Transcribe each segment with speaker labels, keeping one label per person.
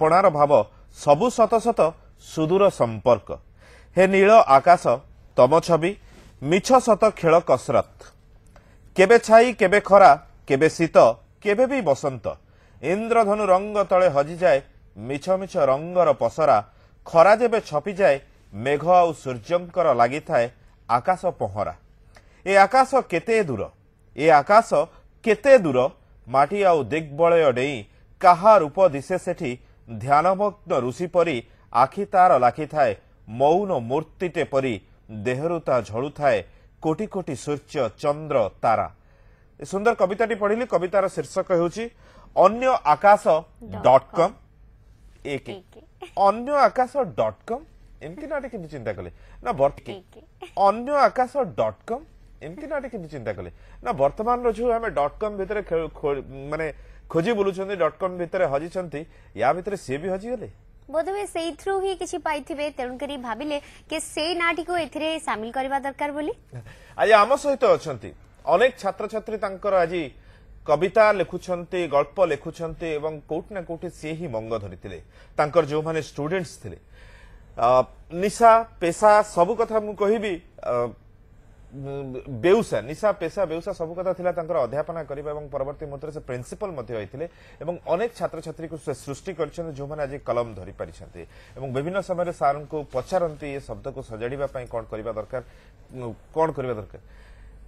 Speaker 1: କଳ୍ପଣାର ଭାବ ସବୁ ସତ ସତ ସୁଦୂର ସମ୍ପର୍କ ହେ ନୀଳ ଆକାଶ ତମ ଛବି ମିଛ ସତ ଖେଳ କସରତ କେବେ ଛାଇ କେବେ ଖରା କେବେ ଶୀତ କେବେ ବି ବସନ୍ତ ଇନ୍ଦ୍ରଧନୁ ରଙ୍ଗ ତଳେ ହଜିଯାଏ ମିଛ ମିଛ ରଙ୍ଗର ପସରା ଖରା ଯେବେ ଛପିଯାଏ ମେଘ ଆଉ ସୂର୍ଯ୍ୟଙ୍କର ଲାଗିଥାଏ ଆକାଶ ପହଁରା ଏ ଆକାଶ କେତେ ଦୂର ଏ ଆକାଶ କେତେ ଦୂର ମାଟି ଆଉ ଦିଗ୍ବଳୟ ଡେଇଁ କାହା ରୂପ ଦିଶେ ସେଠି ଧ୍ୟାନମଗ୍ନ ଋଷି ପରି ଆଖି ତାର ଲାଖିଥାଏ ମୌନ ମୂର୍ତ୍ତିଟେ ପରି ଦେହରୁ ତା ଝଳୁଥାଏ କୋଟି କୋଟି ସୂର୍ଯ୍ୟ ଚନ୍ଦ୍ର ତାରା ସୁନ୍ଦର କବିତାଟି ପଢ଼ିଲି କବିତାର ଶୀର୍ଷକ ହେଉଛି ଅନ୍ୟ ଆକାଶ ଡଟ୍ କମ୍ ଏକ ଅନ୍ୟ ଆକାଶ ଡଟ୍ କମ୍ ଏମିତି ନାଁଟି କିନ୍ତୁ ଚିନ୍ତା କଲେ ନା ଅନ୍ୟ ଆକାଶ ଡଟ୍ କମ୍ ଏମିତି ନାଁଟି କିନ୍ତୁ ଚିନ୍ତା କଲେ ନା ବର୍ତ୍ତମାନର ଯୋଉ ଆମେ ଡଟ୍ କମ୍ ଭିତରେ ମାନେ খোঁজি ବୁଲୁଛନ୍ତି ଡଟ୍ କମ୍ ଭିତରେ ହଜିଛନ୍ତି ୟା ଭିତରେ ସିଏ ବି ହଜିଗଲେ
Speaker 2: ବୋଧହୁଏ ସେଇଥିରୁ ହିଁ କିଛି ପାଇଥିବେ ତେଣୁକରି ଭାବିଲେ କି ସେଇ ନାଁଟିକୁ ଏଥିରେ ସାମିଲ କରିବା ଦରକାର ବୋଲି
Speaker 1: ଆଜି ଆମ ସହିତ ଅଛନ୍ତି ଅନେକ ଛାତ୍ରଛାତ୍ରୀ ତାଙ୍କର ଆଜି কবিতা লেখুছন্তি গল্প লেখুছন্তি এবং কোটি না কোটি সি হি মঙ্গ ধরিলে তাঁকর যে স্টুডেন্টস লে নিশা পেশা সবু কথা মু কহিবি ବେଉସା ନିଶା ପେସା ବେଉସା ସବୁ କଥା ଥିଲା ତାଙ୍କର ଅଧ୍ୟାପନା କରିବା ଏବଂ ପରବର୍ତ୍ତୀ ମୁହୂର୍ତ୍ତରେ ସେ ପ୍ରିନ୍ସିପାଲ ମଧ୍ୟ ରହିଥିଲେ ଏବଂ ଅନେକ ଛାତ୍ରଛାତ୍ରୀଙ୍କୁ ସେ ସୃଷ୍ଟି କରିଛନ୍ତି ଯେଉଁମାନେ ଆଜି କଲମ ଧରିପାରିଛନ୍ତି ଏବଂ ବିଭିନ୍ନ ସମୟରେ ସାର୍ଙ୍କୁ ପଚାରନ୍ତି ଏ ଶବ୍ଦକୁ ସଜାଡ଼ିବା ପାଇଁ କ'ଣ କରିବା ଦରକାର କ'ଣ କରିବା ଦରକାର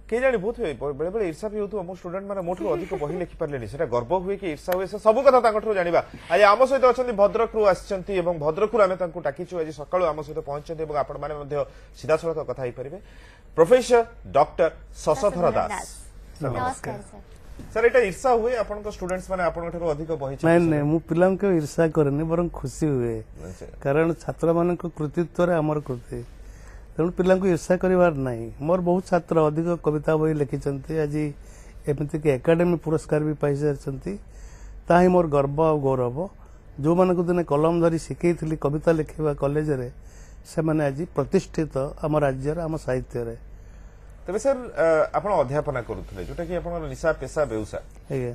Speaker 1: କେଜାଣି ବହୁତ ହୁଏ ବେଳେବେଳେ ଇର୍ଷା ବି ହେଉଥିବ ମୋ ଷ୍ଟୁଡେଣ୍ଟମାନେ ମୋଠୁ ଅଧିକ ବହି ଲେଖିପାରିଲେନି ସେଟା ଗର୍ବ ହୁଏ କି ଇର୍ଷା ହୁଏ ସେ ସବୁ କଥା ତାଙ୍କଠାରୁ ଜାଣିବା ଆଜି ଆମ ସହିତ ଅଛନ୍ତି ଭଦ୍ରକରୁ ଆସିଛନ୍ତି ଏବଂ ଭଦ୍ରକରୁ ଆମେ ତାଙ୍କୁ ଡାକିଛୁ ଆଜି ସକାଳୁ ଆମ ସହିତ ପହଞ୍ଚିଛନ୍ତି ଏବଂ ଆପଣମାନେ ମଧ୍ୟ ସିଧାସଳଖ କଥା ହେଇପାରିବେ प्रोफेसर डॉक्टर ससधर दास
Speaker 2: नमस्कार
Speaker 1: ସାର ଏଇଟା ଈର୍ଷା ହୁଏ ଆପଣଙ୍କ ଷ୍ଟୁଡେଣ୍ଟସ୍ ମାନେ ଆପଣଙ୍କ ଠାରୁ ଅଧିକ ବହି ନାଇଁ
Speaker 3: ନାଇଁ ମୁଁ ପିଲାଙ୍କୁ ଈର୍ଷା କରେନି ବରଂ ଖୁସି ହୁଏ କାରଣ ଛାତ୍ରମାନଙ୍କ କୃତିତ୍ୱରେ ଆମର କୃତି ତେଣୁ ପିଲାଙ୍କୁ ଈର୍ଷା କରିବାର ନାହିଁ ମୋର ବହୁତ ଛାତ୍ର ଅଧିକ କବିତା ବହି ଲେଖିଛନ୍ତି ଆଜି ଏମିତିକି ଏକାଡେମୀ ପୁରସ୍କାର ବି ପାଇସାରିଛନ୍ତି ତାହା ହିଁ ମୋର ଗର୍ବ ଆଉ ଗୌରବ ଯେଉଁମାନଙ୍କୁ ଦିନେ କଲମ ଧରି ଶିଖେଇଥିଲି କବିତା ଲେଖିବା କଲେଜରେ ସେମାନେ ଆଜି ପ୍ରତିଷ୍ଠିତ ଆମ ରାଜ୍ୟର ଆମ ସାହିତ୍ୟରେ
Speaker 1: ତେବେ ସାର୍ ଆପଣ ଅଧ୍ୟାପନା କରୁଥିଲେ ଯୋଉଟାକି ଆପଣଙ୍କର ନିଶା ପେଶା ବେଉସା ଆଜ୍ଞା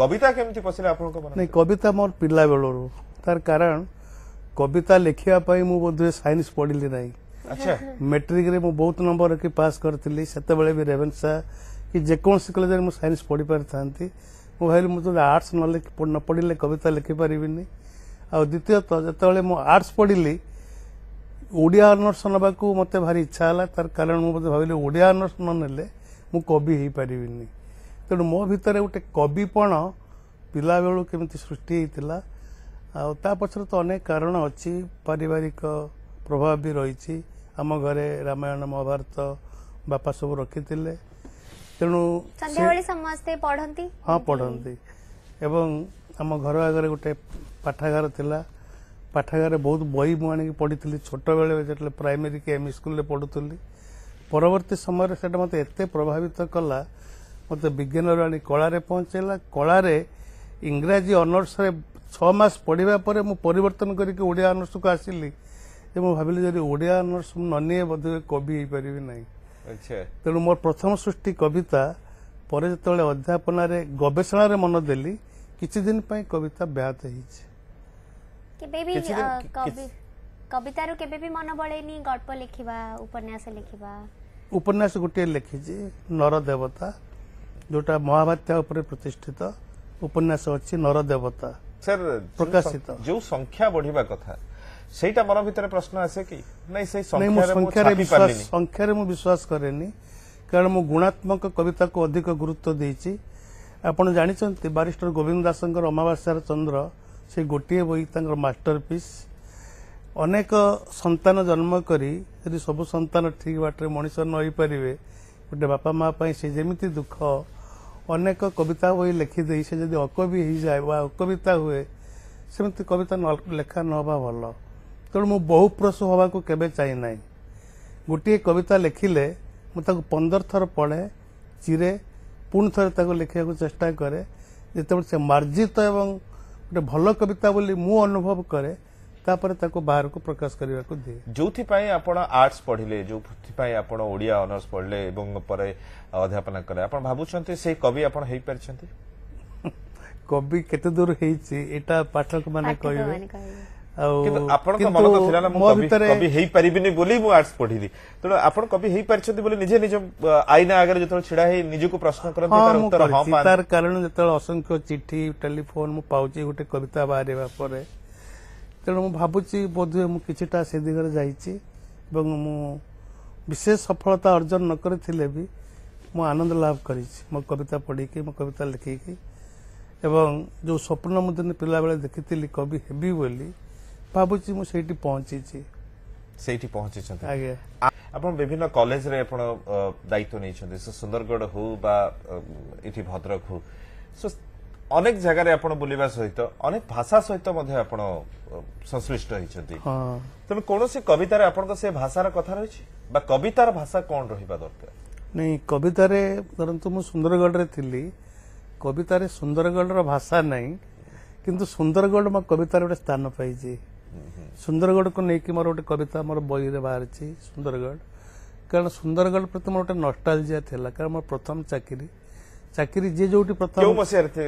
Speaker 1: କବିତା କେମିତି ପଶିଲା ଆପଣଙ୍କ ମନେ ନାଇଁ
Speaker 3: କବିତା ମୋର ପିଲା ବେଳରୁ ତାର କାରଣ କବିତା ଲେଖିବା ପାଇଁ ମୁଁ ବୋଧହୁଏ ସାଇନ୍ସ ପଢ଼ିଲି ନାହିଁ ଆଚ୍ଛା ମେଟ୍ରିକରେ ମୁଁ ବହୁତ ନମ୍ବର ରଖି ପାସ୍ କରିଥିଲି ସେତେବେଳେ ବି ରେଭେନ୍ସା କି ଯେକୌଣସି କଲେଜରେ ମୁଁ ସାଇନ୍ସ ପଢ଼ିପାରିଥାନ୍ତି ମୁଁ ଭାବିଲି ମୁଁ ଯଦି ଆର୍ଟ୍ସ ନ ପଢ଼ିଲେ କବିତା ଲେଖିପାରିବିନି ଆଉ ଦ୍ୱିତୀୟତଃ ଯେତେବେଳେ ମୁଁ ଆର୍ଟ୍ସ ପଢ଼ିଲି ଓଡ଼ିଆ ଅନର୍ସ ନେବାକୁ ମୋତେ ଭାରି ଇଚ୍ଛା ହେଲା ତାର କାରଣ ମୁଁ ମୋତେ ଭାବିଲି ଓଡ଼ିଆ ଅନର୍ସ ନ ନେଲେ ମୁଁ କବି ହେଇପାରିବିନି ତେଣୁ ମୋ ଭିତରେ ଗୋଟେ କବିପଣ ପିଲାବେଳୁ କେମିତି ସୃଷ୍ଟି ହେଇଥିଲା ଆଉ ତା ପଛରେ ତ ଅନେକ କାରଣ ଅଛି ପାରିବାରିକ ପ୍ରଭାବ ବି ରହିଛି ଆମ ଘରେ ରାମାୟଣ ମହାଭାରତ ବାପା ସବୁ ରଖିଥିଲେ ତେଣୁ
Speaker 2: ସମସ୍ତେ ପଢ଼ନ୍ତି ହଁ ପଢ଼ନ୍ତି
Speaker 3: ଏବଂ ଆମ ଘର ଆଗରେ ଗୋଟେ ପାଠାଗାର ଥିଲା ପାଠାଗାରରେ ବହୁତ ବହି ମୁଁ ଆଣିକି ପଢ଼ିଥିଲି ଛୋଟବେଳେ ଯେତେବେଳେ ପ୍ରାଇମେରୀ କି ଏମ୍ଇ ସ୍କୁଲରେ e ପଢ଼ୁଥିଲି ପରବର୍ତ୍ତୀ ସମୟରେ ସେଇଟା ମୋତେ ଏତେ ପ୍ରଭାବିତ କଲା ମୋତେ ବିଜ୍ଞାନରୁ ଆଣି କଳାରେ ପହଞ୍ଚାଇଲା କଳାରେ ଇଂରାଜୀ ଅନର୍ସରେ ଛଅ ମାସ ପଢ଼ିବା ପରେ ମୁଁ ପରିବର୍ତ୍ତନ କରିକି ଓଡ଼ିଆ ଅନର୍ସକୁ ଆସିଲି ଯେ ମୁଁ ଭାବିଲି ଯଦି ଓଡ଼ିଆ ଅନର୍ସ ମୁଁ ନ ନିଏ ବୋଧହୁଏ କବି ହେଇପାରିବି ନାହିଁ ଆଚ୍ଛା ତେଣୁ ମୋର ପ୍ରଥମ ସୃଷ୍ଟି କବିତା ପରେ ଯେତେବେଳେ ଅଧ୍ୟାପନାରେ ଗବେଷଣାରେ ମନ ଦେଲି କିଛି ଦିନ ପାଇଁ କବିତା ବ୍ୟାହତ ହେଇଛି
Speaker 2: কেবে বি কবিতার কেবে বি মন বলেনি গল্প লিখিবা উপন্যাস লিখিবা
Speaker 3: উপন্যাস গোটিয়ে লিখিছি নরদেবতা যেটা মহাভারত উপরে প্রতিষ্ঠিত উপন্যাস অছি নরদেবতা স্যার প্রকাশিত যে
Speaker 1: সংখ্যা বড়িবা কথা সেইটা মন ভিতরে প্রশ্ন আসে কি নাই সেই সংখ্যারে
Speaker 3: সংখ্যারে মু বিশ্বাস করেনি কারণ মু গুণাত্মক কবিতাকে অধিক গুরুত্ব দিয়েছি আপন জানিছেন বারিষ্টর গোবিন্দ দাসঙ্কর অমাবাস্যার চন্দ্র ସେ ଗୋଟିଏ ବହି ତାଙ୍କର ମାଷ୍ଟରପିସ୍ ଅନେକ ସନ୍ତାନ ଜନ୍ମ କରି ଯଦି ସବୁ ସନ୍ତାନ ଠିକ୍ ବାଟରେ ମଣିଷ ନ ହେଇପାରିବେ ଗୋଟେ ବାପା ମା ପାଇଁ ସେ ଯେମିତି ଦୁଃଖ ଅନେକ କବିତା ବହି ଲେଖିଦେଇ ସେ ଯଦି ଅକବି ହେଇଯାଏ ବା ଅକବିତା ହୁଏ ସେମିତି କବିତା ଲେଖା ନ ହେବା ଭଲ ତେଣୁ ମୁଁ ବହୁପ୍ରସୁ ହେବାକୁ କେବେ ଚାହିଁ ନାହିଁ ଗୋଟିଏ କବିତା ଲେଖିଲେ ମୁଁ ତାକୁ ପନ୍ଦର ଥର ପଢ଼େ ଚିରେ ପୁଣି ଥରେ ତାକୁ ଲେଖିବାକୁ ଚେଷ୍ଟା କରେ ଯେତେବେଳେ ସେ ମାର୍ଜିତ ଏବଂ ଗୋଟେ ଭଲ କବିତା ବୋଲି ମୁଁ ଅନୁଭବ କରେ ତାପରେ ତାକୁ ବାହାରକୁ ପ୍ରକାଶ କରିବାକୁ ଦିଏ
Speaker 1: ଯେଉଁଥିପାଇଁ ଆପଣ ଆର୍ଟସ ପଢ଼ିଲେ ଯେଉଁଥିପାଇଁ ଆପଣ ଓଡ଼ିଆ ଅନର୍ସ ପଢ଼ିଲେ ଏବଂ ପରେ ଅଧ୍ୟାପନା କଲେ ଆପଣ ଭାବୁଛନ୍ତି ସେଇ କବି ଆପଣ
Speaker 3: ହେଇପାରିଛନ୍ତି କବି କେତେ ଦୂର ହେଇଛି ଏଟା ପାଠକ ମାନେ କହିବେ
Speaker 1: ଅସଂଖ୍ୟ
Speaker 3: ଚିଠି ଟେଲିଫୋନ ମୁଁ ପାଉଛି ଗୋଟେ କବିତା ବାହାରିବା ପରେ ତେଣୁ ମୁଁ ଭାବୁଛି ବୋଧହୁଏ ମୁଁ କିଛିଟା ସେ ଦିଗରେ ଯାଇଛି ଏବଂ ମୁଁ ବିଶେଷ ସଫଳତା ଅର୍ଜନ ନ କରିଥିଲେ ବି ମୁଁ ଆନନ୍ଦ ଲାଭ କରିଛି ମୋ କବିତା ପଢ଼ିକି ମୋ କବିତା ଲେଖିକି ଏବଂ ଯେଉଁ ସ୍ୱପ୍ନ ମୁଁ ଦିନେ ପିଲାବେଳେ ଦେଖିଥିଲି କବି ହେବି ବୋଲି ଭାବୁଛି ମୁଁ ସେଇଠି ପହଞ୍ଚିଛି ସେଇଠି ପହଞ୍ଚିଛନ୍ତି ଆଜ୍ଞା
Speaker 1: ଆପଣ ବିଭିନ୍ନ କଲେଜରେ ଆପଣ ଦାୟିତ୍ୱ ନେଇଛନ୍ତି ସେ ସୁନ୍ଦରଗଡ଼ ହଉ ବା ଏଠି ଭଦ୍ରକ ହଉ ଅନେକ ଜାଗାରେ ଆପଣ ବୁଲିବା ସହିତ ଅନେକ ଭାଷା ସହିତ ମଧ୍ୟ ଆପଣ ସଂଶ୍ଲିଷ୍ଟ ହେଇଛନ୍ତି ତେଣୁ କୌଣସି କବିତାରେ ଆପଣଙ୍କ ସେ ଭାଷାର କଥା ରହିଛି ବା କବିତାର ଭାଷା କ'ଣ ରହିବା ଦରକାର
Speaker 3: ନାଇଁ କବିତାରେ ଧରନ୍ତୁ ମୁଁ ସୁନ୍ଦରଗଡ଼ରେ ଥିଲି କବିତାରେ ସୁନ୍ଦରଗଡ଼ର ଭାଷା ନାହିଁ କିନ୍ତୁ ସୁନ୍ଦରଗଡ଼ ମୋ କବିତାରେ ଗୋଟେ ସ୍ଥାନ ପାଇଛି ସୁନ୍ଦରଗଡ଼କୁ ନେଇକି ମୋର ଗୋଟେ କବିତା ମୋର ବହିରେ ବାହାରିଛି ସୁନ୍ଦରଗଡ଼ କାରଣ ସୁନ୍ଦରଗଡ଼ ପ୍ରତି ମୋର ଗୋଟେ ନଷ୍ଟାଲଜିଆ ଥିଲା କାରଣ ମୋର ପ୍ରଥମ ଚାକିରି ଚାକିରି ଯିଏ ଯୋଉଠି ପ୍ରଥମ ମସିହାରେ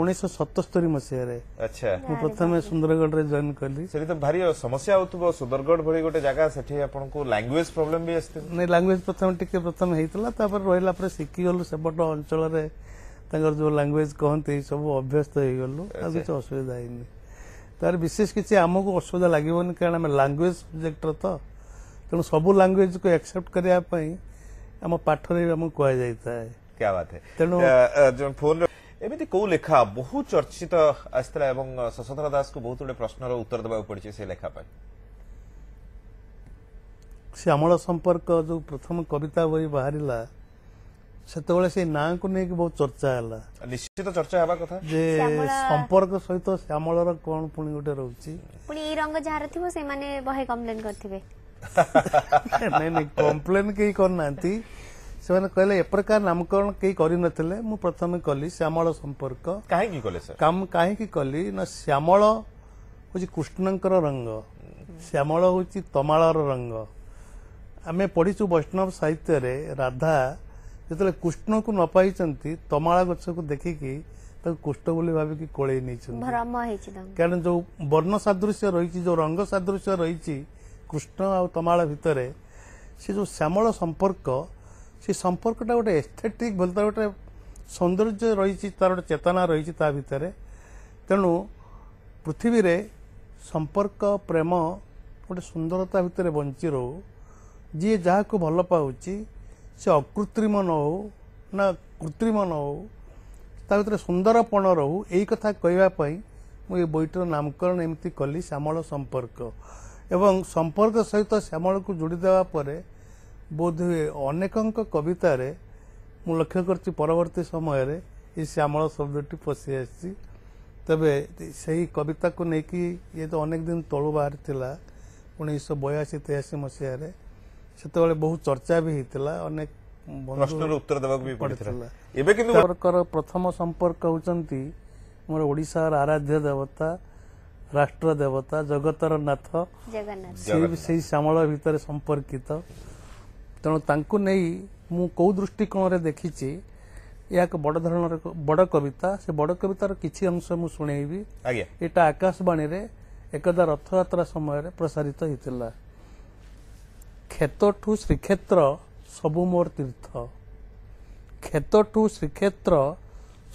Speaker 3: ଉଣେଇଶହ ସତସ୍ତରୀ ମସିହାରେ ଆଚ୍ଛା ମୁଁ ପ୍ରଥମେ ସୁନ୍ଦରଗଡ଼ରେ ଜଏନ୍ କଲି ସେଠି
Speaker 1: ତ ଭାରି ସମସ୍ୟା ହଉଥିବ ସୁନ୍ଦରଗଡ଼ ଭଳି ଗୋଟେ ଜାଗା ସେଠି ଆପଣଙ୍କୁ ଲାଙ୍ଗୁଏଜ୍ ପ୍ରୋବ୍ଲେମ୍
Speaker 3: ବି ଆସିଥିଲା ନାଇଁ ଲାଙ୍ଗୁଏଜ୍ ପ୍ରଥମେ ଟିକେ ପ୍ରଥମେ ହେଇଥିଲା ତାପରେ ରହିଲା ପରେ ଶିଖିଗଲୁ ସେପଟ ଅଞ୍ଚଳରେ ତାଙ୍କର ଯୋଉ ଲାଙ୍ଗୁଏଜ୍ କହନ୍ତି ସବୁ ଅଭ୍ୟସ୍ତ ହେଇଗଲୁ କିଛି ଅସୁବିଧା ହେଇନି तार विशेष किसी आम को असुविधा लगे कारण लांगुएज सब्जेक्टर तो तेनाली सब लांगुएज को एक्सेप्ट करने आम पाठ क्या तेणु
Speaker 1: एमती कौ लेखा बहुत चर्चित आ सशोधर दास को बहुत गुडा प्रश्न उत्तर देवा पड़े से लेखापा
Speaker 3: श्यामल संपर्क जो प्रथम कविता बही बाहर ସେତେବେଳେ ସେଇ ନାଁକୁ ନେଇକି ବହୁତ ଚର୍ଚ୍ଚା ହେଲା ନିଶ୍ଚିତ ଚର୍ଚ୍ଚା ହେବା କଥା ଯେ ସମ୍ପର୍କ ସହିତ ଶ୍ୟାମଳର କଣ ପୁଣି ଗୋଟେ ରହୁଛି
Speaker 2: ପୁଣି ଏଇ ରଙ୍ଗ ଯାହାର ଥିବ ସେମାନେ ବହେ କମ୍ପ୍ଲେନ କରିଥିବେ
Speaker 3: ନାଇଁ କେହି କରିନାହାନ୍ତି ସେମାନେ କହିଲେ ଏପ୍ରକାର ନାମକରଣ କେହି କରିନଥିଲେ ମୁଁ ପ୍ରଥମେ କଲି ଶ୍ୟାମଳ ସମ୍ପର୍କ କାହିଁକି କଲେ କାମ କାହିଁକି କଲି ନା ଶ୍ୟାମଳ ହଉଛି କୃଷ୍ଣଙ୍କର ରଙ୍ଗ ଶ୍ୟାମଳ ହଉଛି ତମାଳର ରଙ୍ଗ ଆମେ ପଢ଼ିଛୁ ବୈଷ୍ଣବ ସାହିତ୍ୟରେ ରାଧା ଯେତେବେଳେ କୃଷ୍ଣଙ୍କୁ ନ ପାଇଛନ୍ତି ତମାଳ ଗଛକୁ ଦେଖିକି ତାକୁ କୁଷ୍ଠ ବୋଲି ଭାବିକି କୋଳେଇ
Speaker 2: ନେଇଛନ୍ତି
Speaker 3: କାରଣ ଯୋଉ ବର୍ଣ୍ଣ ସାଦୃଶ୍ୟ ରହିଛି ଯୋଉ ରଙ୍ଗ ସାଦୃଶ୍ୟ ରହିଛି କୃଷ୍ଣ ଆଉ ତମାଳ ଭିତରେ ସେ ଯୋଉ ଶ୍ୟାମଳ ସମ୍ପର୍କ ସେ ସମ୍ପର୍କଟା ଗୋଟେ ଏସ୍ଥେଟିକ୍ ଭଲ ତାର ଗୋଟେ ସୌନ୍ଦର୍ଯ୍ୟ ରହିଛି ତାର ଗୋଟେ ଚେତନା ରହିଛି ତା ଭିତରେ ତେଣୁ ପୃଥିବୀରେ ସମ୍ପର୍କ ପ୍ରେମ ଗୋଟେ ସୁନ୍ଦରତା ଭିତରେ ବଞ୍ଚି ରହୁ ଯିଏ ଯାହାକୁ ଭଲ ପାଉଛି ସେ ଅକୃତ୍ରିମ ନ ହଉ ନା କୃତ୍ରିମ ନ ହଉ ତା ଭିତରେ ସୁନ୍ଦରପଣ ରହୁ ଏଇ କଥା କହିବା ପାଇଁ ମୁଁ ଏ ବଇଟିର ନାମକରଣ ଏମିତି କଲି ଶ୍ୟାମଳ ସମ୍ପର୍କ ଏବଂ ସମ୍ପର୍କ ସହିତ ଶ୍ୟାମଳକୁ ଯୋଡ଼ିଦେବା ପରେ ବୋଧହୁଏ ଅନେକଙ୍କ କବିତାରେ ମୁଁ ଲକ୍ଷ୍ୟ କରିଛି ପରବର୍ତ୍ତୀ ସମୟରେ ଏ ଶ୍ୟାମଳ ଶବ୍ଦଟି ପଶି ଆସିଛି ତେବେ ସେହି କବିତାକୁ ନେଇକି ଇଏ ତ ଅନେକ ଦିନ ତଳୁ ବାହାରିଥିଲା ଉଣେଇଶହ ବୟାଅଶୀ ତେୟାଅଶୀ ମସିହାରେ ସେତେବେଳେ ବହୁତ ଚର୍ଚ୍ଚା ବି ହେଇଥିଲା ଅନେକ ପ୍ରଶ୍ନର ଉତ୍ତର ଦେବାକୁ ବି ପଡ଼ିଥିଲା ଏବେ କିନ୍ତୁ ପ୍ରଥମ ସମ୍ପର୍କ ହେଉଛନ୍ତି ଆମର ଓଡ଼ିଶାର ଆରାଧ୍ୟ ଦେବତା ରାଷ୍ଟ୍ର ଦେବତା ଜଗତର ନାଥ ସେଇ ଶ୍ୟାମଳ ଭିତରେ ସମ୍ପର୍କିତ ତେଣୁ ତାଙ୍କୁ ନେଇ ମୁଁ କେଉଁ ଦୃଷ୍ଟିକୋଣରେ ଦେଖିଛି ଏହା ଏକ ବଡ଼ ଧରଣର ବଡ଼ କବିତା ସେ ବଡ଼ କବିତାର କିଛି ଅଂଶ ମୁଁ ଶୁଣେଇବି ଏଇଟା ଆକାଶବାଣୀରେ ଏକଦା ରଥଯାତ୍ରା ସମୟରେ ପ୍ରସାରିତ ହେଇଥିଲା କ୍ଷେତଠୁ ଶ୍ରୀକ୍ଷେତ୍ର ସବୁ ମୋର ତୀର୍ଥ କ୍ଷେତଠୁ ଶ୍ରୀକ୍ଷେତ୍ର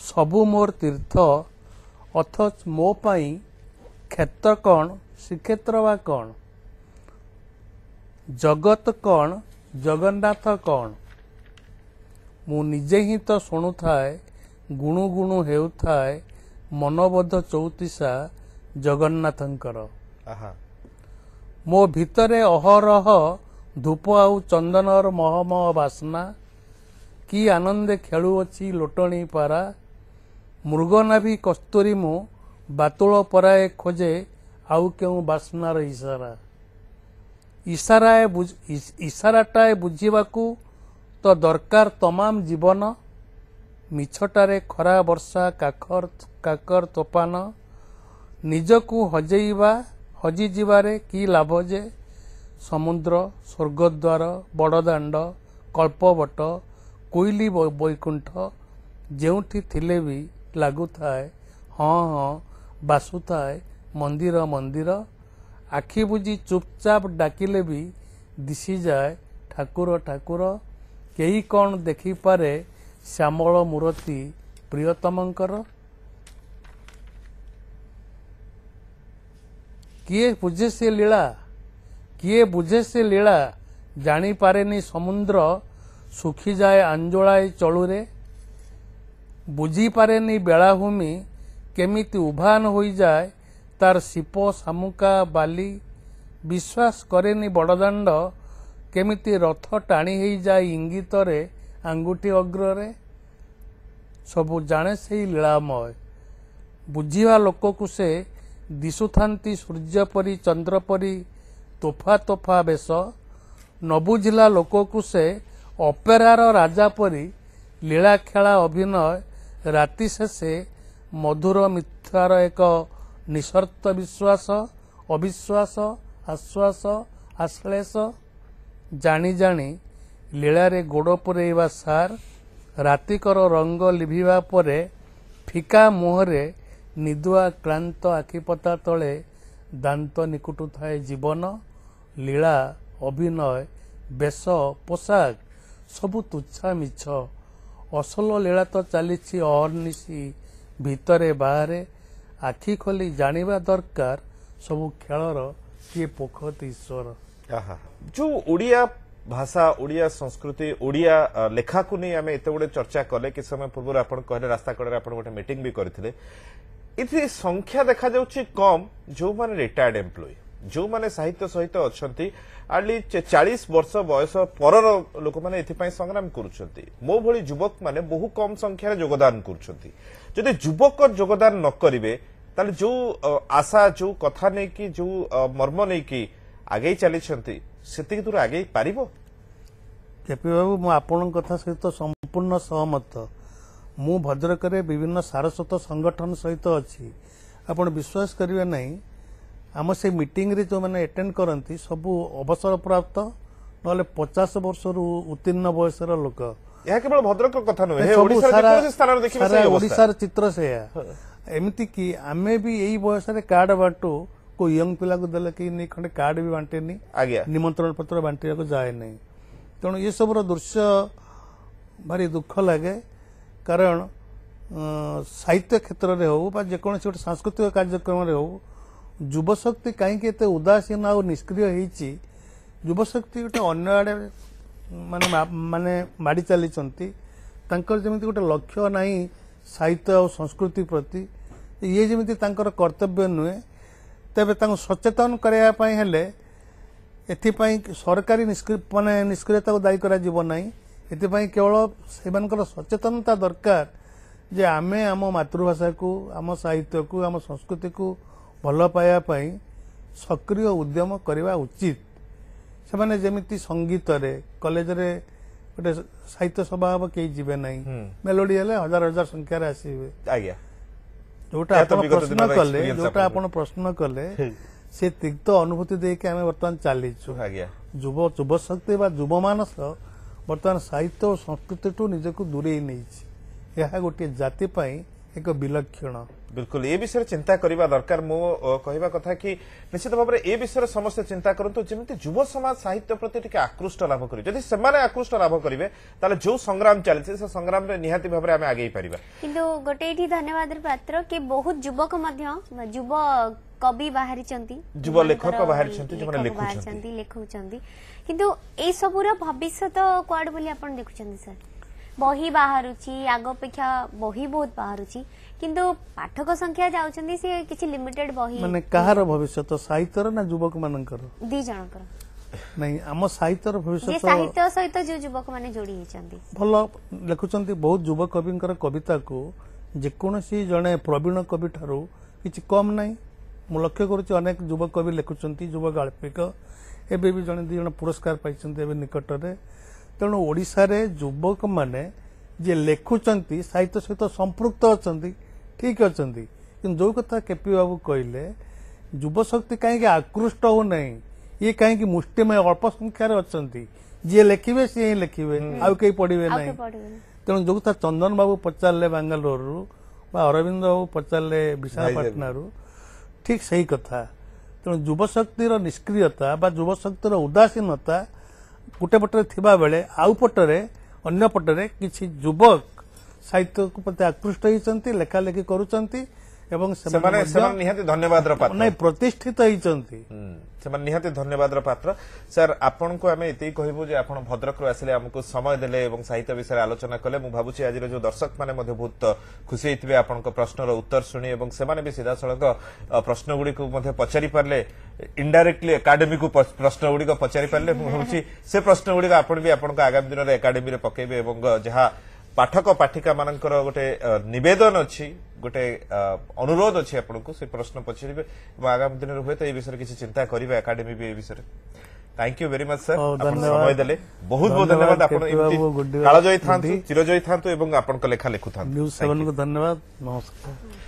Speaker 3: ସବୁ ମୋର ତୀର୍ଥ ଅଥଚ ମୋ ପାଇଁ କ୍ଷେତ କ'ଣ ଶ୍ରୀକ୍ଷେତ୍ର ବା କ'ଣ ଜଗତ କ'ଣ ଜଗନ୍ନାଥ କ'ଣ ମୁଁ ନିଜେ ହିଁ ତ ଶୁଣୁଥାଏ ଗୁଣୁ ଗୁଣୁ ହେଉଥାଏ ମନବୋଧ ଚଉତିଶା ଜଗନ୍ନାଥଙ୍କର ମୋ ଭିତରେ ଅହରହ ଧୂପ ଆଉ ଚନ୍ଦନର ମହମ ବାସ୍ନା କି ଆନନ୍ଦେ ଖେଳୁଅଛି ଲୋଟଣି ପାରା ମୃଗନାଭି କସ୍ତୁରୀ ମୁଁ ବାତୁଳ ପରାଏ ଖୋଜେ ଆଉ କେଉଁ ବାସ୍ନାର ଇସାରା ଇସାରାଏ ଇସାରାଟାଏ ବୁଝିବାକୁ ତ ଦରକାର ତମାମ ଜୀବନ ମିଛଟାରେ ଖରା ବର୍ଷା କାକର କାକର ତୋପାନ ନିଜକୁ ହଜେଇବା ହଜିଯିବାରେ କି ଲାଭ ଯେ ସମୁଦ୍ର ସ୍ୱର୍ଗଦ୍ୱାର ବଡ଼ଦାଣ୍ଡ କଳ୍ପବଟ କୋଇଲି ବୈକୁଣ୍ଠ ଯେଉଁଠି ଥିଲେ ବି ଲାଗୁଥାଏ ହଁ ହଁ ବାସୁଥାଏ ମନ୍ଦିର ମନ୍ଦିର ଆଖି ବୁଝି ଚୁପଚାପ ଡାକିଲେ ବି ଦିଶିଯାଏ ଠାକୁର ଠାକୁର କେହି କ'ଣ ଦେଖିପାରେ ଶ୍ୟାମଳ ମୂରତି ପ୍ରିୟତମଙ୍କର କିଏ ବୁଝେ ସେ ଲୀଳା কিয়ে বুঝে সে লীলা জাঁপারে সমুদ্র শুখি যায় আঞ্জোলায় চলুরে বুঝিপারে বেড়াভূমি কেমিতি উভান হয়ে যায় তার শিপ শামুকা বালি বিশ্বাস করে বড়দাণ্ড কেমিতি রথ টাণি হয়ে যায় ইঙ্গিতরে আঙ্গুঠি অগ্রে সবু জাণে সেই লীলাময় বুঝিবা লোককে সে দিশুথান্তি সূর্যপরি চন্দ্রপরী ତୋଫା ତୋଫା ବେଶ ନବୁଝିଲା ଲୋକକୁ ସେ ଅପେରାର ରାଜା ପରି ଲୀଳାଖେଳା ଅଭିନୟ ରାତି ଶେଷେ ମଧୁର ମିଥ୍ୟାର ଏକ ନିଃସର୍ତ୍ତ ବିଶ୍ୱାସ ଅବିଶ୍ୱାସ ଆଶ୍ୱାସ ଆଶ୍ଳେଷ ଜାଣି ଜାଣି ଲୀଳାରେ ଗୋଡ଼ ପୁରେଇବା ସାର୍ ରାତିକର ରଙ୍ଗ ଲିଭିବା ପରେ ଫିକା ମୁହଁରେ ନିଦୁଆ କ୍ଳାନ୍ତ ଆଖିପତା ତଳେ ଦାନ୍ତ ନିକୁଟୁଥାଏ ଜୀବନ ଲୀଳା ଅଭିନୟ ବେଶ ପୋଷାକ ସବୁ ତୁଚ୍ଛା ମିଛ ଅସଲ ଲୀଳା ତ ଚାଲିଛି ଅହର୍ନିଶି ଭିତରେ ବାହାରେ ଆଖି ଖୋଲି ଜାଣିବା ଦରକାର ସବୁ ଖେଳର କିଏ ପୋଖତ ଈଶ୍ୱର ଯୋଉ ଓଡ଼ିଆ
Speaker 1: ଭାଷା ଓଡ଼ିଆ ସଂସ୍କୃତି ଓଡ଼ିଆ ଲେଖାକୁ ନେଇ ଆମେ ଏତେ ଗୁଡ଼ିଏ ଚର୍ଚ୍ଚା କଲେ କିଛି ସମୟ ପୂର୍ବରୁ ଆପଣ କହିଲେ ରାସ୍ତା କଡ଼ରେ ଆପଣ ଗୋଟେ ମିଟିଂ ବି କରିଥିଲେ ଏଥିରେ ସଂଖ୍ୟା ଦେଖାଯାଉଛି କମ୍ ଯେଉଁମାନେ ରିଟାୟାର୍ଡ ଏମ୍ପ୍ଲୋଇ ଯେଉଁମାନେ ସାହିତ୍ୟ ସହିତ ଅଛନ୍ତି ଆର୍ଲି ଚାଳିଶ ବର୍ଷ ବୟସ ପରର ଲୋକମାନେ ଏଥିପାଇଁ ସଂଗ୍ରାମ କରୁଛନ୍ତି ମୋ ଭଳି ଯୁବକମାନେ ବହୁ କମ୍ ସଂଖ୍ୟାରେ ଯୋଗଦାନ କରୁଛନ୍ତି ଯଦି ଯୁବକ ଯୋଗଦାନ ନ କରିବେ ତାହେଲେ ଯେଉଁ ଆଶା ଯେଉଁ କଥା ନେଇକି ଯେଉଁ ମର୍ମ ନେଇକି ଆଗେଇ ଚାଲିଛନ୍ତି ସେତିକି ଦୂର ଆଗେଇ ପାରିବ
Speaker 3: କେପି ବାବୁ ମୁଁ ଆପଣଙ୍କ କଥା ସହିତ ସମ୍ପୂର୍ଣ୍ଣ ସହମତ ମୁଁ ଭଦ୍ରକରେ ବିଭିନ୍ନ ସାରସ୍ୱତ ସଂଗଠନ ସହିତ ଅଛି ଆପଣ ବିଶ୍ୱାସ କରିବେ ନାହିଁ ଆମ ସେ ମିଟିଂରେ ଯେଉଁମାନେ ଆଟେଣ୍ଡ କରନ୍ତି ସବୁ ଅବସରପ୍ରାପ୍ତ ନହେଲେ ପଚାଶ ବର୍ଷରୁ ଉତ୍ତୀର୍ଣ୍ଣ ବୟସର ଲୋକ ଏହା କେବଳ ଭଦ୍ରକ କଥା ନୁହେଁ ଓଡ଼ିଶାର ଚିତ୍ର ସେୟା ଏମିତିକି ଆମେ ବି ଏଇ ବୟସରେ କାର୍ଡ ବାଣ୍ଟୁ କେଉଁ ୟଙ୍ଗ ପିଲାକୁ ଦେଲେ କି ଖଣ୍ଡେ କାର୍ଡ ବି ବାଣ୍ଟେନି ନିମନ୍ତ୍ରଣ ପତ୍ର ବାଣ୍ଟିବାକୁ ଯାଏ ନାହିଁ ତେଣୁ ଏସବୁର ଦୃଶ୍ୟ ଭାରି ଦୁଃଖ ଲାଗେ କାରଣ ସାହିତ୍ୟ କ୍ଷେତ୍ରରେ ହେଉ ବା ଯେକୌଣସି ଗୋଟେ ସାଂସ୍କୃତିକ କାର୍ଯ୍ୟକ୍ରମରେ ହେଉ ଯୁବଶକ୍ତି କାହିଁକି ଏତେ ଉଦାସୀନ ଆଉ ନିଷ୍କ୍ରିୟ ହେଇଛି ଯୁବଶକ୍ତି ଗୋଟେ ଅନ୍ୟ ଆଡ଼େ ମାନେ ମାନେ ମାଡ଼ି ଚାଲିଛନ୍ତି ତାଙ୍କର ଯେମିତି ଗୋଟେ ଲକ୍ଷ୍ୟ ନାହିଁ ସାହିତ୍ୟ ଆଉ ସଂସ୍କୃତି ପ୍ରତି ଇଏ ଯେମିତି ତାଙ୍କର କର୍ତ୍ତବ୍ୟ ନୁହେଁ ତେବେ ତାଙ୍କୁ ସଚେତନ କରାଇବା ପାଇଁ ହେଲେ ଏଥିପାଇଁ ସରକାରୀ ମାନେ ନିଷ୍କ୍ରିୟତାକୁ ଦାୟୀ କରାଯିବ ନାହିଁ ଏଥିପାଇଁ କେବଳ ସେମାନଙ୍କର ସଚେତନତା ଦରକାର ଯେ ଆମେ ଆମ ମାତୃଭାଷାକୁ ଆମ ସାହିତ୍ୟକୁ ଆମ ସଂସ୍କୃତିକୁ ଭଲ ପାଇବା ପାଇଁ ସକ୍ରିୟ ଉଦ୍ୟମ କରିବା ଉଚିତ ସେମାନେ ଯେମିତି ସଙ୍ଗୀତରେ କଲେଜରେ ଗୋଟେ ସାହିତ୍ୟ ସଭା ହବ କେହି ଯିବେ ନାହିଁ ମେଲୋଡି ହେଲେ ହଜାର ହଜାର ସଂଖ୍ୟାରେ ଆସିବେ
Speaker 1: ଆଜ୍ଞା ଯୋଉଟା ଆପଣ ପ୍ରଶ୍ନ କଲେ ଯୋଉଟା ଆପଣ ପ୍ରଶ୍ନ କଲେ
Speaker 3: ସେ ତିକ୍ତ ଅନୁଭୂତି ଦେଇକି ଆମେ ବର୍ତ୍ତମାନ ଚାଲିଛୁ ଯୁବ ଯୁବଶକ୍ତି ବା ଯୁବମାନସ ବର୍ତ୍ତମାନ ସାହିତ୍ୟ ଓ ସଂସ୍କୃତିଠୁ ନିଜକୁ ଦୂରେଇ ନେଇଛି ଏହା ଗୋଟିଏ ଜାତି ପାଇଁ ଏକ ବିଲକ୍ଷଣ
Speaker 1: ବିଲକୁଲ ଏ ବିଷୟରେ ଚିନ୍ତା କରିବା ଦରକାର ମୁଁ କହିବା କଥା କି ନିଶ୍ଚିତ ଭାବରେ ଏ ବିଷୟରେ ସମସ୍ତେ ଚିନ୍ତା କରନ୍ତୁ ଯେମିତି ଯୁବ ସମାଜ ସାହିତ୍ୟ ପ୍ରତି ଟିକେ ଆକୃଷ୍ଟ ଲାଭ କରିବେ ଯଦି ସେମାନେ ଆକୃଷ୍ଟ ଲାଭ କରିବେ ତାହେଲେ ଯୋଉ ସଂଗ୍ରାମ ଚାଲିଛି ସେ ସଂଗ୍ରାମରେ ନିହାତି ଭାବରେ ଆମେ ଆଗେଇ ପାରିବା
Speaker 2: କିନ୍ତୁ ଗୋଟେ ଏଠି ଧନ୍ୟବାଦ ପାତ୍ର କି ବହୁତ ଯୁବକ ମଧ୍ୟ ଯୁବ କବି ବାହାରିଛନ୍ତି ଯୁବ ଲେଖକ ବାହାରିଛନ୍ତି ଯୋଉମାନେ ଲେଖୁଛନ୍ତି ଲେଖୁଛନ୍ତି କିନ୍ତୁ ଏଇ ସବୁର ଭବିଷ୍ୟତ କୁଆଡେ ବୋଲି ଆପଣ ଦେଖୁଛନ୍ତି ସାର୍ ବହି ବାହାରୁଛି ଆଗ ଅପେକ୍ଷା ବହି ବହୁତ ବାହାରୁଛି କିନ୍ତୁ ପାଠକ ସଂଖ୍ୟା ଯାଉଛନ୍ତି ସେ କିଛି ଲିମିଟେଡ୍ ବହି ମାନେ କାହାର
Speaker 3: ଭବିଷ୍ୟତ ସାହିତ୍ୟର ନା ଯୁବକ ମାନଙ୍କର ଦି ଜଣଙ୍କର ନାଇଁ ଆମ ସାହିତ୍ୟର ଭବିଷ୍ୟତ ସାହିତ୍ୟ
Speaker 2: ସହିତ ଯୋଉ ଯୁବକମାନେ ଯୋଡି ହେଇଛନ୍ତି
Speaker 3: ଭଲ ଲେଖୁଛନ୍ତି ବହୁତ ଯୁବ କବିଙ୍କର କବିତାକୁ ଯେକୌଣସି ଜଣେ ପ୍ରବୀଣ କବି ଠାରୁ କିଛି କମ୍ ନାହିଁ ମୁଁ ଲକ୍ଷ୍ୟ କରୁଛି ଅନେକ ଯୁବ କବି ଲେଖୁଛନ୍ତି ଯୁବ ଗାଳ୍ପିକ ଏବେ ବି ଜଣେ ଦୁଇ ଜଣ ପୁରସ୍କାର ପାଇଛନ୍ତି ଏବେ ନିକଟରେ ତେଣୁ ଓଡ଼ିଶାରେ ଯୁବକମାନେ ଯିଏ ଲେଖୁଛନ୍ତି ସାହିତ୍ୟ ସହିତ ସମ୍ପୃକ୍ତ ଅଛନ୍ତି ଠିକ୍ ଅଛନ୍ତି କିନ୍ତୁ ଯେଉଁ କଥା କେ ପି ବାବୁ କହିଲେ ଯୁବଶକ୍ତି କାହିଁକି ଆକୃଷ୍ଟ ହେଉନାହିଁ ଇଏ କାହିଁକି ମୁଷ୍ଟିମୟ ଅଳ୍ପ ସଂଖ୍ୟାରେ ଅଛନ୍ତି ଯିଏ ଲେଖିବେ ସିଏ ହିଁ ଲେଖିବେ ଆଉ କେହି ପଢ଼ିବେ ନାହିଁ ତେଣୁ ଯେଉଁ କଥା ଚନ୍ଦନ ବାବୁ ପଚାରିଲେ ବାଙ୍ଗାଲୋରରୁ ବା ଅରବିନ୍ଦ ବାବୁ ପଚାରିଲେ ବିଶାଖାପାଟନାରୁ ଠିକ୍ ସେଇ କଥା ତେଣୁ ଯୁବଶକ୍ତିର ନିଷ୍କ୍ରିୟତା ବା ଯୁବଶକ୍ତିର ଉଦାସୀନତା ଗୋଟେ ପଟରେ ଥିବାବେଳେ ଆଉ ପଟରେ ଅନ୍ୟ ପଟରେ କିଛି ଯୁବକ ସାହିତ୍ୟକୁ ପ୍ରତି ଆକୃଷ୍ଟ ହୋଇଛନ୍ତି ଲେଖାଲେଖି କରୁଛନ୍ତି এবং ସେମାନେ ସେମାନେ ନିହାତି ଧନ୍ୟବାଦର ପାତ୍ର ନାଇଁ ପ୍ରତିଷ୍ଠିତ
Speaker 1: ହେଇଛନ୍ତି ସେମାନେ ନିହାତି ଧନ୍ୟବାଦର ପାତ୍ର ସାର୍ ଆପଣଙ୍କୁ ଆମେ ଏତିକି କହିବୁ ଯେ ଆପଣ ଭଦ୍ରକରୁ ଆସିଲେ ଆମକୁ ସମୟ ଦେଲେ ଏବଂ ସାହିତ୍ୟ ବିଷୟରେ ଆଲୋଚନା କଲେ ମୁଁ ଭାବୁଛି ଆଜିର ଯେଉଁ ଦର୍ଶକମାନେ ମଧ୍ୟ ବହୁତ ଖୁସି ହେଇଥିବେ ଆପଣଙ୍କ ପ୍ରଶ୍ନର ଉତ୍ତର ଶୁଣି ଏବଂ ସେମାନେ ବି ସିଧାସଳଖ ପ୍ରଶ୍ନଗୁଡ଼ିକୁ ମଧ୍ୟ ପଚାରି ପାରିଲେ ଇଣ୍ଡାଇରେକ୍ଟଲି ଏକାଡେମୀକୁ ପ୍ରଶ୍ନଗୁଡ଼ିକ ପଚାରି ପାରିଲେ ମୁଁ ଭାବୁଛି ସେ ପ୍ରଶ୍ନଗୁଡ଼ିକ ଆପଣ ବି ଆପଣଙ୍କ ଆଗାମୀ ଦିନରେ ଏକାଡେମୀରେ ପକାଇବେ ଏବଂ ଯାହା ପାଠକ ପାଠିକାମାନଙ୍କର ଗୋଟେ ନିବେଦନ ଅଛି ଗୋଟେ ଅନୁରୋଧ ଅଛି ଆପଣଙ୍କୁ ସେ ପ୍ରଶ୍ନ ପଚାରିବେ ଏବଂ ଆଗାମୀ ଦିନରେ ହୁଏତ ଏ ବିଷୟରେ କିଛି ଚିନ୍ତା କରିବେ ଏକାଡେମୀ ବି ଏ ବିଷୟରେ thank you very much sir সময় দেলে বহুত বহুত ধন্যবাদ আপন কালজয়ী থাকু চিরজয়ী থাকু এবং আপনার লেখা লেখু নিউজ সেভেন
Speaker 3: ধন্যবাদ নমস্কার